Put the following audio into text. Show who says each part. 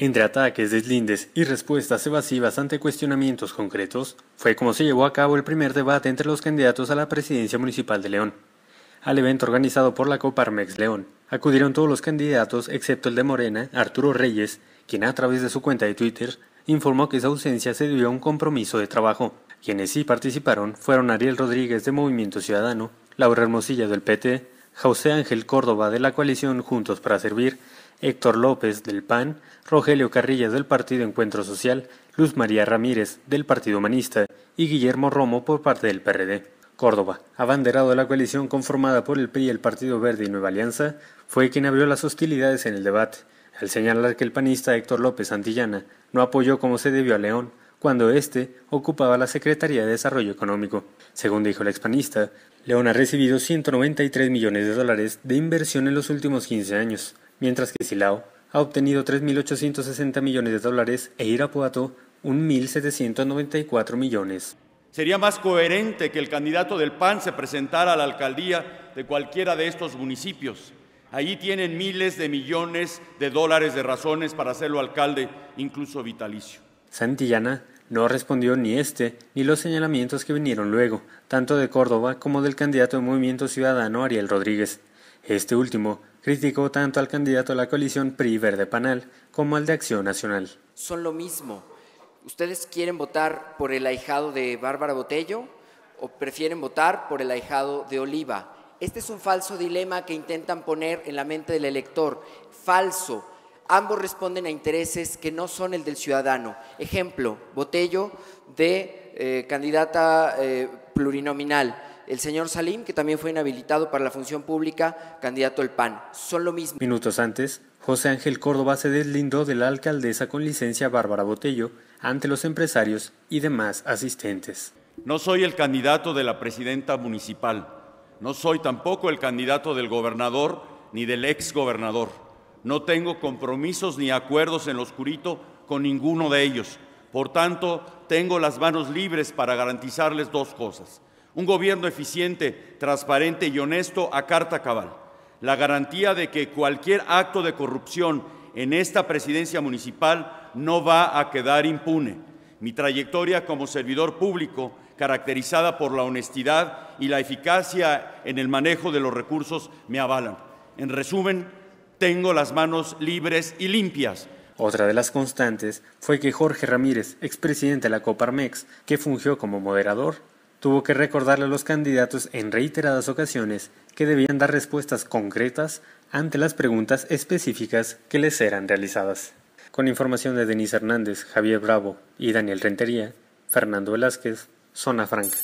Speaker 1: Entre ataques, deslindes y respuestas evasivas ante cuestionamientos concretos, fue como se llevó a cabo el primer debate entre los candidatos a la presidencia municipal de León. Al evento organizado por la Coparmex León, acudieron todos los candidatos excepto el de Morena, Arturo Reyes, quien a través de su cuenta de Twitter informó que su ausencia se debió a un compromiso de trabajo. Quienes sí participaron fueron Ariel Rodríguez de Movimiento Ciudadano, Laura Hermosilla del PT, José Ángel Córdoba de la coalición Juntos para Servir Héctor López, del PAN, Rogelio Carrillas, del Partido Encuentro Social, Luz María Ramírez, del Partido Humanista, y Guillermo Romo, por parte del PRD. Córdoba, abanderado de la coalición conformada por el PRI, el Partido Verde y Nueva Alianza, fue quien abrió las hostilidades en el debate, al señalar que el panista Héctor López Antillana no apoyó como se debió a León, cuando éste ocupaba la Secretaría de Desarrollo Económico. Según dijo el expanista, León ha recibido 193 millones de dólares de inversión en los últimos 15 años, mientras que Silao ha obtenido 3.860 millones de dólares e Irapuato 1.794 millones.
Speaker 2: Sería más coherente que el candidato del PAN se presentara a la alcaldía de cualquiera de estos municipios. Allí tienen miles de millones de dólares de razones para hacerlo alcalde, incluso vitalicio.
Speaker 1: Santillana no respondió ni este ni los señalamientos que vinieron luego, tanto de Córdoba como del candidato de Movimiento Ciudadano Ariel Rodríguez. Este último criticó tanto al candidato a la coalición PRI Verde Panal como al de Acción Nacional.
Speaker 3: Son lo mismo. ¿Ustedes quieren votar por el ahijado de Bárbara Botello o prefieren votar por el ahijado de Oliva? Este es un falso dilema que intentan poner en la mente del elector. Falso. Ambos responden a intereses que no son el del ciudadano. Ejemplo, Botello de eh, candidata eh, plurinominal el señor Salim, que también fue inhabilitado para la función pública, candidato al PAN. Son lo mismo.
Speaker 1: Minutos antes, José Ángel Córdoba se deslindó de la alcaldesa con licencia Bárbara Botello ante los empresarios y demás asistentes.
Speaker 2: No soy el candidato de la presidenta municipal, no soy tampoco el candidato del gobernador ni del exgobernador. No tengo compromisos ni acuerdos en lo oscurito con ninguno de ellos. Por tanto, tengo las manos libres para garantizarles dos cosas. Un gobierno eficiente, transparente y honesto a carta cabal. La garantía de que cualquier acto de corrupción en esta presidencia municipal no va a quedar impune. Mi trayectoria como servidor público, caracterizada por la honestidad y la eficacia en el manejo de los recursos, me avalan. En resumen, tengo las manos libres y limpias
Speaker 1: otra de las constantes fue que Jorge Ramírez, expresidente de la Coparmex, que fungió como moderador, tuvo que recordarle a los candidatos en reiteradas ocasiones que debían dar respuestas concretas ante las preguntas específicas que les eran realizadas. Con información de Denise Hernández, Javier Bravo y Daniel Rentería, Fernando Velázquez,
Speaker 2: Zona Franca.